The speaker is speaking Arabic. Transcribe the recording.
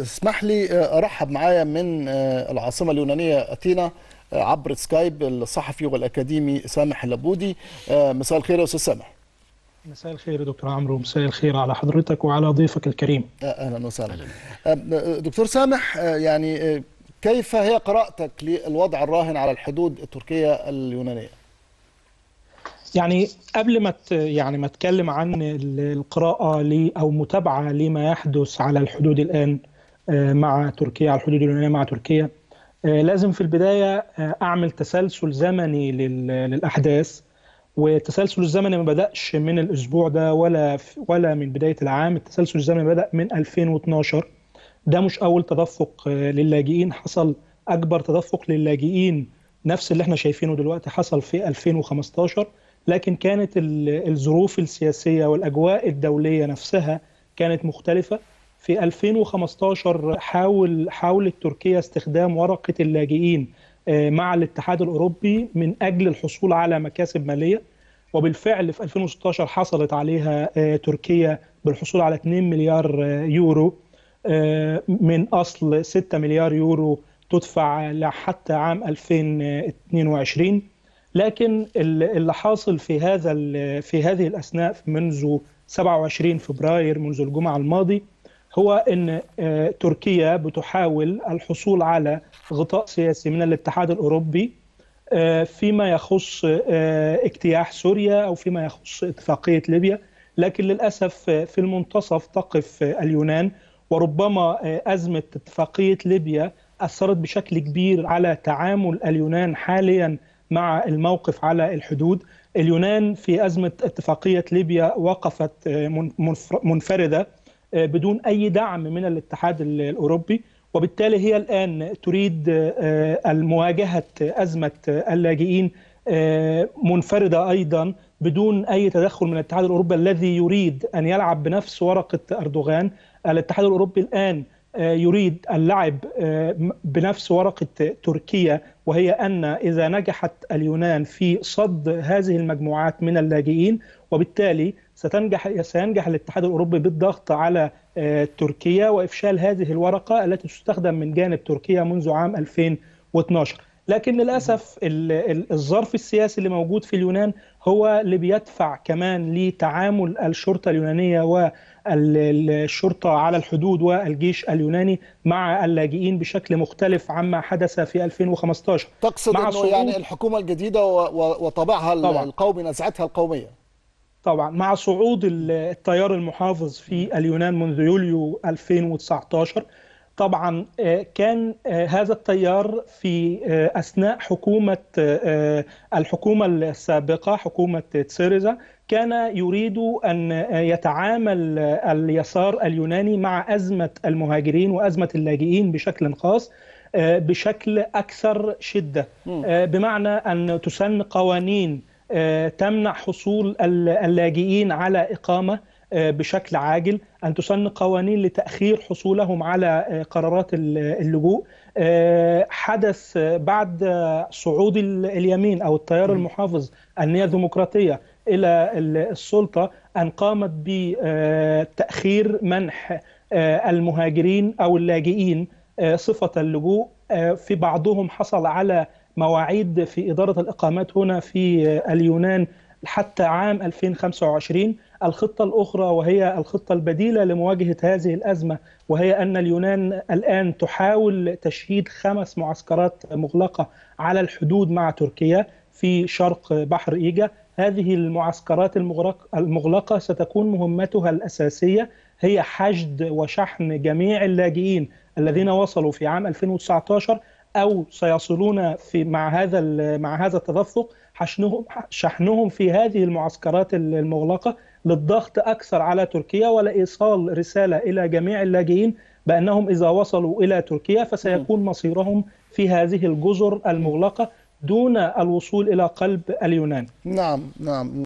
اسمح لي آه، ارحب معايا من آه، العاصمه اليونانيه اثينا آه، عبر سكايب الصحفي والاكاديمي سامح اللبودي مساء الخير يا استاذ سامح مساء الخير يا دكتور عمرو مساء الخير على حضرتك وعلى ضيفك الكريم اهلا وسهلا دكتور سامح يعني كيف هي قراءتك للوضع الراهن على الحدود التركيه اليونانيه يعني قبل ما يعني ما اتكلم عن القراءه لي او متابعه لما يحدث على الحدود الان آه، مع تركيا على الحدود اليونانيه مع تركيا آه، لازم في البدايه آه، اعمل تسلسل زمني للاحداث والتسلسل الزمني ما بداش من الاسبوع ده ولا ولا من بدايه العام التسلسل الزمني بدا من 2012 ده مش اول تدفق للاجئين حصل اكبر تدفق للاجئين نفس اللي احنا شايفينه دلوقتي حصل في 2015 لكن كانت الظروف السياسيه والاجواء الدوليه نفسها كانت مختلفه في 2015 حاول حاولت تركيا استخدام ورقه اللاجئين آه، مع الاتحاد الاوروبي من اجل الحصول على مكاسب ماليه وبالفعل في 2016 حصلت عليها آه، تركيا بالحصول على 2 مليار آه، يورو من اصل 6 مليار يورو تدفع لحتى عام 2022 لكن اللي حاصل في هذا في هذه الاثناء منذ 27 فبراير منذ الجمعه الماضي هو ان آه، تركيا بتحاول الحصول على غطاء سياسي من الاتحاد الاوروبي آه، فيما يخص آه، اجتياح سوريا او فيما يخص اتفاقيه ليبيا لكن للاسف في المنتصف تقف اليونان وربما ازمه اتفاقيه ليبيا اثرت بشكل كبير على تعامل اليونان حاليا مع الموقف على الحدود اليونان في ازمه اتفاقيه ليبيا وقفت منفرده آه، بدون اي دعم من الاتحاد الاوروبي وبالتالي هي الان تريد آه، مواجهه ازمه اللاجئين آه، منفرده ايضا بدون اي تدخل من الاتحاد الاوروبي الذي يريد ان يلعب بنفس ورقه اردوغان الاتحاد الاوروبي الان يريد اللعب بنفس ورقه تركيا وهي ان اذا نجحت اليونان في صد هذه المجموعات من اللاجئين وبالتالي ستنجح سينجح الاتحاد الاوروبي بالضغط على آه، تركيا وافشال هذه الورقه التي تستخدم من جانب تركيا منذ عام 2012 لكن للاسف الظرف السياسي اللي موجود في اليونان هو اللي بيدفع كمان لتعامل الشرطه اليونانيه والشرطه على الحدود والجيش اليوناني مع اللاجئين بشكل مختلف عما حدث في 2015 تقصد مع انه يعني الحكومه الجديده وطبعها القومي نزعتها القوميه طبعا مع صعود التيار المحافظ في اليونان منذ يوليو 2019 طبعا آه، كان آه، هذا التيار في آه، اثناء حكومه الحكومه السابقه حكومه تسيريزا كان يريد ان يتعامل اليسار اليوناني مع ازمه المهاجرين وازمه اللاجئين بشكل خاص بشكل اكثر شده بمعنى ان تسن قوانين آه، تمنع حصول اللاجئين على إقامة آه، بشكل عاجل أن تسن قوانين لتأخير حصولهم على آه، قرارات اللجوء حدث بعد صعود اليمين أو التيار المحافظ النية الديمقراطية إلى السلطة أن قامت بتأخير منح المهاجرين أو اللاجئين صفة اللجوء في بعضهم حصل على مواعيد في إدارة الإقامات هنا في اليونان حتى عام 2025 الخطة الأخرى وهي الخطة البديلة لمواجهة هذه الأزمة وهي أن اليونان الآن تحاول تشييد خمس معسكرات مغلقة على الحدود مع تركيا في شرق بحر إيجا هذه المعسكرات المغلقة ستكون مهمتها الأساسية هي حشد وشحن جميع اللاجئين الذين وصلوا في عام 2019 او سيصلون في مع هذا مع هذا التدفق حشنهم شحنهم في هذه المعسكرات المغلقه للضغط اكثر على تركيا ولايصال رساله الى جميع اللاجئين بانهم اذا وصلوا الى تركيا فسيكون مصيرهم في هذه الجزر المغلقه دون الوصول الى قلب اليونان. نعم نعم